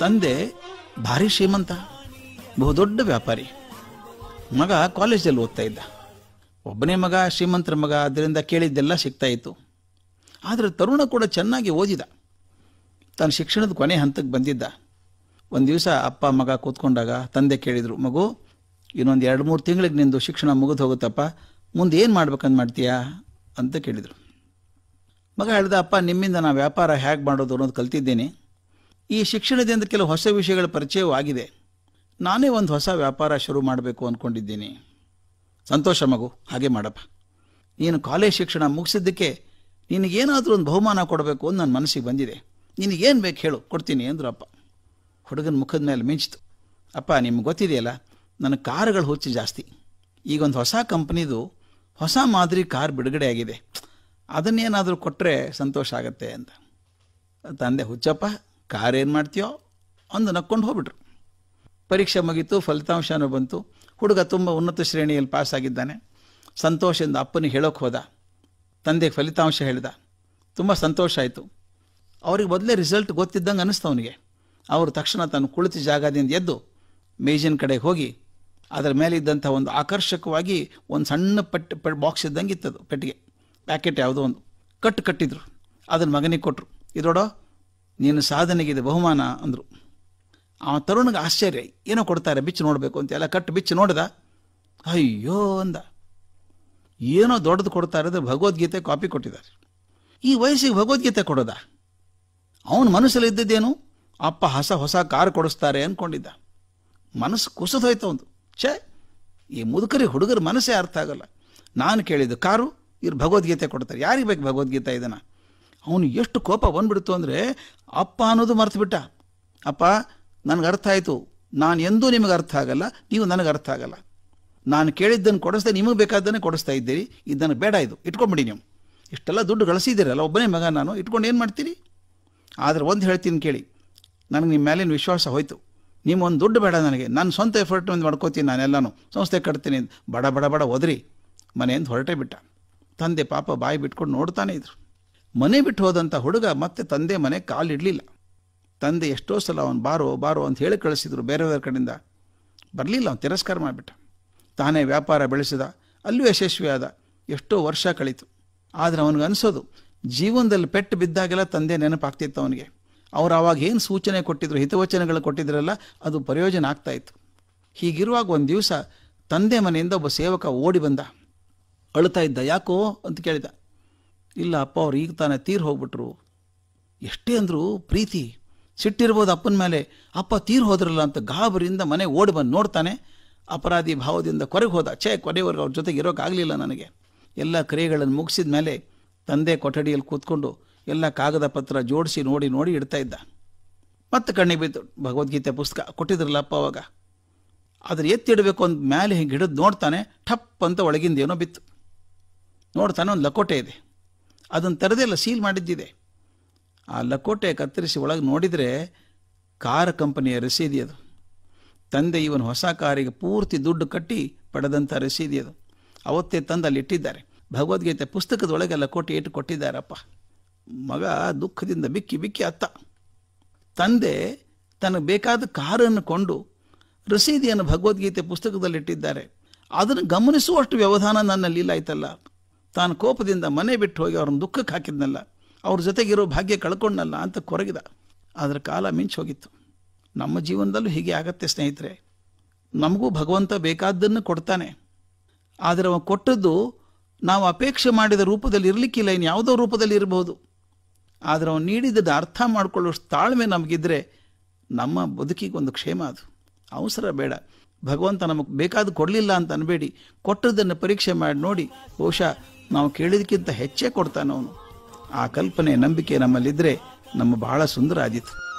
ತಂದೆ ಭಾರಿ ಶ್ರೀಮಂತ ಬಹುದೊಡ್ಡ ವ್ಯಾಪಾರಿ ಮಗ ಕಾಲೇಜಲ್ಲಿ ಓದ್ತಾ ಇದ್ದ ಒಬ್ಬನೇ ಮಗ ಶ್ರೀಮಂತರ ಮಗ ಅದರಿಂದ ಕೇಳಿದ್ದೆಲ್ಲ ಸಿಗ್ತಾ ಇತ್ತು ಆದರೆ ತರುಣ ಕೂಡ ಚೆನ್ನಾಗಿ ಓದಿದ ತನ್ನ ಶಿಕ್ಷಣದ ಕೊನೆ ಹಂತಕ್ಕೆ ಬಂದಿದ್ದ ಒಂದು ದಿವಸ ಅಪ್ಪ ಮಗ ಕೂತ್ಕೊಂಡಾಗ ತಂದೆ ಕೇಳಿದರು ಮಗು ಇನ್ನೊಂದು ಎರಡು ಮೂರು ತಿಂಗಳಿಗೆ ನಿಂದು ಶಿಕ್ಷಣ ಮುಗಿದು ಹೋಗುತ್ತಪ್ಪ ಮುಂದೆ ಏನು ಮಾಡ್ಬೇಕಂತ ಮಾಡ್ತೀಯಾ ಅಂತ ಕೇಳಿದರು ಮಗ ಹೇಳ್ದ ಅಪ್ಪ ನಿಮ್ಮಿಂದ ನಾನು ವ್ಯಾಪಾರ ಹೇಗೆ ಮಾಡೋದು ಅನ್ನೋದು ಕಲ್ತಿದ್ದೇನೆ ಈ ಶಿಕ್ಷಣದಿಂದ ಕೆಲವು ಹೊಸ ವಿಷಯಗಳ ಪರಿಚಯವೂ ಆಗಿದೆ ನಾನೇ ಒಂದು ಹೊಸ ವ್ಯಾಪಾರ ಶುರು ಮಾಡಬೇಕು ಅಂದ್ಕೊಂಡಿದ್ದೀನಿ ಸಂತೋಷ ಮಗು ಹಾಗೆ ಮಾಡಪ್ಪ ನೀನು ಕಾಲೇಜ್ ಶಿಕ್ಷಣ ಮುಗಿಸಿದ್ದಕ್ಕೆ ನಿನಗೇನಾದರೂ ಒಂದು ಬಹುಮಾನ ಕೊಡಬೇಕು ಅಂತ ನನ್ನ ಮನಸ್ಸಿಗೆ ಬಂದಿದೆ ನಿನಗೇನು ಬೇಕು ಹೇಳು ಕೊಡ್ತೀನಿ ಅಂದರು ಅಪ್ಪ ಹುಡುಗನ ಮುಖದ ಮೇಲೆ ಮಿಂಚಿತು ಅಪ್ಪ ನಿಮ್ಗೆ ಗೊತ್ತಿದೆಯಲ್ಲ ನನ್ನ ಕಾರುಗಳು ಹುಚ್ಚು ಜಾಸ್ತಿ ಈಗೊಂದು ಹೊಸ ಕಂಪ್ನಿದು ಹೊಸ ಮಾದರಿ ಕಾರ್ ಬಿಡುಗಡೆ ಆಗಿದೆ ಅದನ್ನೇನಾದರೂ ಕೊಟ್ಟರೆ ಸಂತೋಷ ಆಗುತ್ತೆ ಅಂತ ತಂದೆ ಹುಚ್ಚಪ್ಪ ಏನು ಮಾಡ್ತೀಯೋ ಅಂದು ನಕ್ಕೊಂಡು ಹೋಗ್ಬಿಟ್ರು ಪರೀಕ್ಷೆ ಮುಗೀತು ಫಲಿತಾಂಶನೂ ಬಂತು ಹುಡುಗ ತುಂಬ ಉನ್ನತ ಶ್ರೇಣಿಯಲ್ಲಿ ಆಗಿದ್ದಾನೆ ಸಂತೋಷದಿಂದ ಅಪ್ಪನಿಗೆ ಹೇಳೋಕೆ ಹೋದ ತಂದೆಗೆ ಫಲಿತಾಂಶ ಹೇಳಿದ ತುಂಬ ಸಂತೋಷ ಆಯಿತು ಅವ್ರಿಗೆ ಮೊದಲೇ ರಿಸಲ್ಟ್ ಗೊತ್ತಿದ್ದಂಗೆ ಅನ್ನಿಸ್ತು ಅವನಿಗೆ ಅವರು ತಕ್ಷಣ ತಾನು ಕುಳಿತ ಜಾಗದಿಂದ ಎದ್ದು ಮೇಜಿನ ಕಡೆಗೆ ಹೋಗಿ ಅದರ ಇದ್ದಂಥ ಒಂದು ಆಕರ್ಷಕವಾಗಿ ಒಂದು ಸಣ್ಣ ಪಟ್ಟಿ ಪಟ್ ಬಾಕ್ಸ್ ಇದ್ದಂಗೆ ಇತ್ತದು ಪೆಟ್ಟಿಗೆ ಪ್ಯಾಕೆಟ್ ಯಾವುದೋ ಒಂದು ಕಟ್ಟು ಕಟ್ಟಿದ್ರು ಅದನ್ನು ಮಗನಿಗೆ ಕೊಟ್ಟರು ಇದೋಡೋ ನಿನ್ನ ಸಾಧನೆಗಿದೆ ಬಹುಮಾನ ಅಂದರು ಆ ತರುಣಗೆ ಆಶ್ಚರ್ಯ ಏನೋ ಕೊಡ್ತಾರೆ ಬಿಚ್ಚು ನೋಡಬೇಕು ಅಂತ ಎಲ್ಲ ಕಟ್ಟು ಬಿಚ್ಚು ನೋಡ್ದ ಅಯ್ಯೋ ಅಂದ ಏನೋ ದೊಡ್ಡದು ಕೊಡ್ತಾ ಇರೋದು ಭಗವದ್ಗೀತೆ ಕಾಪಿ ಕೊಟ್ಟಿದ್ದಾರೆ ಈ ವಯಸ್ಸಿಗೆ ಭಗವದ್ಗೀತೆ ಕೊಡೋದ ಅವನ ಮನಸ್ಸಲ್ಲಿ ಇದ್ದಿದ್ದೇನು ಅಪ್ಪ ಹೊಸ ಹೊಸ ಕಾರ್ ಕೊಡಿಸ್ತಾರೆ ಅಂದ್ಕೊಂಡಿದ್ದ ಮನಸ್ಸು ಹೋಯ್ತು ಒಂದು ಛೇ ಈ ಮುದುಕರಿ ಹುಡುಗರ ಮನಸ್ಸೇ ಅರ್ಥ ಆಗಲ್ಲ ನಾನು ಕೇಳಿದ್ದು ಕಾರು ಇವ್ರು ಭಗವದ್ಗೀತೆ ಕೊಡ್ತಾರೆ ಯಾರಿಗೆ ಬೇಕು ಭಗವದ್ಗೀತೆ ಇದನ್ನು ಅವನು ಎಷ್ಟು ಕೋಪ ಬಂದ್ಬಿಡ್ತು ಅಂದರೆ ಅಪ್ಪ ಅನ್ನೋದು ಬಿಟ್ಟ ಅಪ್ಪ ನನಗೆ ಅರ್ಥ ಆಯಿತು ನಾನು ಎಂದೂ ನಿಮಗೆ ಅರ್ಥ ಆಗಲ್ಲ ನೀವು ನನಗೆ ಅರ್ಥ ಆಗಲ್ಲ ನಾನು ಕೇಳಿದ್ದನ್ನು ಕೊಡಿಸ್ದೆ ನಿಮಗೆ ಬೇಕಾದ್ದನ್ನೇ ಕೊಡಿಸ್ತಾ ಇದ್ದೀರಿ ಇದನ್ನು ಬೇಡ ಇದು ಇಟ್ಕೊಂಬಿಡಿ ನೀವು ಇಷ್ಟೆಲ್ಲ ದುಡ್ಡು ಗಳಿಸಿದ್ದೀರಲ್ಲ ಒಬ್ಬನೇ ಮಗ ನಾನು ಇಟ್ಕೊಂಡು ಏನು ಮಾಡ್ತೀರಿ ಆದರೆ ಒಂದು ಹೇಳ್ತೀನಿ ಕೇಳಿ ನನಗೆ ನಿಮ್ಮ ಮೇಲಿನ ವಿಶ್ವಾಸ ಹೋಯಿತು ನಿಮ್ಮೊಂದು ದುಡ್ಡು ಬೇಡ ನನಗೆ ನಾನು ಸ್ವಂತ ಎಫರ್ಟ್ ಒಂದು ಮಾಡ್ಕೋತೀನಿ ನಾನೆಲ್ಲಾನು ಸಂಸ್ಥೆ ಕಟ್ತೀನಿ ಬಡ ಬಡ ಬಡ ಒದ್ರಿ ಮನೆಯಿಂದ ಹೊರಟೇ ಬಿಟ್ಟ ತಂದೆ ಪಾಪ ಬಾಯಿ ಬಿಟ್ಕೊಂಡು ನೋಡ್ತಾನೆ ಇದ್ರು ಮನೆ ಬಿಟ್ಟು ಹೋದಂಥ ಹುಡುಗ ಮತ್ತೆ ತಂದೆ ಮನೆ ಕಾಲಿಡಲಿಲ್ಲ ತಂದೆ ಎಷ್ಟೋ ಸಲ ಅವನು ಬಾರೋ ಬಾರೋ ಅಂತ ಹೇಳಿ ಕಳಿಸಿದ್ರು ಬೇರೆಯವ್ರ ಕಡೆಯಿಂದ ಬರಲಿಲ್ಲ ಅವನು ತಿರಸ್ಕಾರ ಮಾಡಿಬಿಟ್ಟ ತಾನೇ ವ್ಯಾಪಾರ ಬೆಳೆಸಿದ ಅಲ್ಲೂ ಯಶಸ್ವಿಯಾದ ಎಷ್ಟೋ ವರ್ಷ ಕಳೀತು ಆದರೆ ಅವನಿಗೆ ಅನಿಸೋದು ಜೀವನದಲ್ಲಿ ಪೆಟ್ಟು ಬಿದ್ದಾಗೆಲ್ಲ ತಂದೆ ನೆನಪಾಗ್ತಿತ್ತು ಅವನಿಗೆ ಅವ್ರು ಆವಾಗ ಏನು ಸೂಚನೆ ಕೊಟ್ಟಿದ್ರು ಹಿತವಚನಗಳು ಕೊಟ್ಟಿದ್ರಲ್ಲ ಅದು ಪ್ರಯೋಜನ ಆಗ್ತಾಯಿತ್ತು ಹೀಗಿರುವಾಗ ಒಂದು ದಿವಸ ತಂದೆ ಮನೆಯಿಂದ ಒಬ್ಬ ಸೇವಕ ಓಡಿ ಬಂದ ಅಳ್ತಾ ಇದ್ದ ಯಾಕೋ ಅಂತ ಕೇಳಿದ ಇಲ್ಲ ಅಪ್ಪ ಅವ್ರು ಈಗ ತಾನೇ ತೀರು ಹೋಗ್ಬಿಟ್ರು ಎಷ್ಟೇ ಅಂದರೂ ಪ್ರೀತಿ ಸಿಟ್ಟಿರ್ಬೋದು ಅಪ್ಪನ ಮೇಲೆ ಅಪ್ಪ ತೀರು ಹೋದ್ರಲ್ಲ ಅಂತ ಗಾಬರಿಯಿಂದ ಮನೆ ಓಡಿ ಬಂದು ನೋಡ್ತಾನೆ ಅಪರಾಧಿ ಭಾವದಿಂದ ಕೊರಗೆ ಹೋದ ಛೇ ಕೊನೆವರೆಗೂ ಅವ್ರ ಜೊತೆಗೆ ಇರೋಕ್ಕಾಗಲಿಲ್ಲ ನನಗೆ ಎಲ್ಲ ಕ್ರಿಯೆಗಳನ್ನು ಮುಗಿಸಿದ ಮೇಲೆ ತಂದೆ ಕೊಠಡಿಯಲ್ಲಿ ಕೂತ್ಕೊಂಡು ಎಲ್ಲ ಕಾಗದ ಪತ್ರ ಜೋಡಿಸಿ ನೋಡಿ ನೋಡಿ ಇಡ್ತಾ ಇದ್ದ ಮತ್ತೆ ಕಣ್ಣಿಗೆ ಬಿತ್ತು ಭಗವದ್ಗೀತೆ ಪುಸ್ತಕ ಕೊಟ್ಟಿದ್ರಲ್ಲ ಅಪ್ಪ ಅವಾಗ ಆದರೆ ಎತ್ತಿಡಬೇಕು ಅಂದ ಮೇಲೆ ಹಿಂಗೆ ಹಿಡಿದು ನೋಡ್ತಾನೆ ಠಪ್ ಅಂತ ಒಳಗಿಂದ ಏನೋ ಬಿತ್ತು ನೋಡ್ತಾನೆ ಒಂದು ಲಕೋಟೆ ಇದೆ ಅದನ್ನು ತೆರೆದಿಲ್ಲ ಸೀಲ್ ಮಾಡಿದ್ದಿದೆ ಆ ಲಕೋಟೆ ಕತ್ತರಿಸಿ ಒಳಗೆ ನೋಡಿದರೆ ಕಾರ್ ಕಂಪನಿಯ ರಸೀದಿ ಅದು ತಂದೆ ಇವನು ಹೊಸ ಕಾರಿಗೆ ಪೂರ್ತಿ ದುಡ್ಡು ಕಟ್ಟಿ ಪಡೆದಂಥ ರಸೀದಿ ಅದು ಅವತ್ತೇ ತಂದು ಅಲ್ಲಿ ಇಟ್ಟಿದ್ದಾರೆ ಭಗವದ್ಗೀತೆ ಪುಸ್ತಕದೊಳಗೆ ಲಕೋಟೆ ಇಟ್ಟು ಕೊಟ್ಟಿದ್ದಾರಪ್ಪ ಮಗ ದುಃಖದಿಂದ ಬಿಕ್ಕಿ ಬಿಕ್ಕಿ ಅತ್ತ ತಂದೆ ತನಗೆ ಬೇಕಾದ ಕಾರನ್ನು ಕೊಂಡು ರಸೀದಿಯನ್ನು ಭಗವದ್ಗೀತೆ ಪುಸ್ತಕದಲ್ಲಿಟ್ಟಿದ್ದಾರೆ ಅದನ್ನು ಗಮನಿಸುವಷ್ಟು ವ್ಯವಧಾನ ಇಲ್ಲ ಆಯ್ತಲ್ಲ ತಾನು ಕೋಪದಿಂದ ಮನೆ ಬಿಟ್ಟು ಹೋಗಿ ಅವ್ರನ್ನ ದುಃಖಕ್ಕೆ ಹಾಕಿದ್ನಲ್ಲ ಅವ್ರ ಜೊತೆಗಿರೋ ಭಾಗ್ಯ ಕಳ್ಕೊಂಡಲ್ಲ ಅಂತ ಕೊರಗಿದ ಅದರ ಕಾಲ ಮಿಂಚು ಹೋಗಿತ್ತು ನಮ್ಮ ಜೀವನದಲ್ಲೂ ಹೀಗೆ ಆಗತ್ತೆ ಸ್ನೇಹಿತರೆ ನಮಗೂ ಭಗವಂತ ಬೇಕಾದ್ದನ್ನು ಕೊಡ್ತಾನೆ ಆದರೆ ಅವನು ಕೊಟ್ಟದ್ದು ನಾವು ಅಪೇಕ್ಷೆ ಮಾಡಿದ ರೂಪದಲ್ಲಿ ಇರಲಿಕ್ಕಿಲ್ಲ ಇನ್ನು ಯಾವುದೋ ರೂಪದಲ್ಲಿ ಇರಬಹುದು ಆದರೆ ಅವನು ನೀಡಿದ್ದನ್ನು ಅರ್ಥ ಮಾಡಿಕೊಳ್ಳೋಷ್ಟು ತಾಳ್ಮೆ ನಮಗಿದ್ರೆ ನಮ್ಮ ಬದುಕಿಗೆ ಒಂದು ಕ್ಷೇಮ ಅದು ಅವಸರ ಬೇಡ ಭಗವಂತ ನಮಗೆ ಬೇಕಾದ ಕೊಡಲಿಲ್ಲ ಅಂತ ಅನ್ಬೇಡಿ ಕೊಟ್ಟದ್ದನ್ನು ಪರೀಕ್ಷೆ ಮಾಡಿ ನೋಡಿ ಬಹುಶಃ ನಾವು ಕೇಳಿದಕ್ಕಿಂತ ಹೆಚ್ಚೇ ಕೊಡ್ತಾನವನು ಆ ಕಲ್ಪನೆ ನಂಬಿಕೆ ನಮ್ಮಲ್ಲಿದ್ದರೆ ನಮ್ಮ ಬಹಳ ಸುಂದರ ಆದಿತ್ತು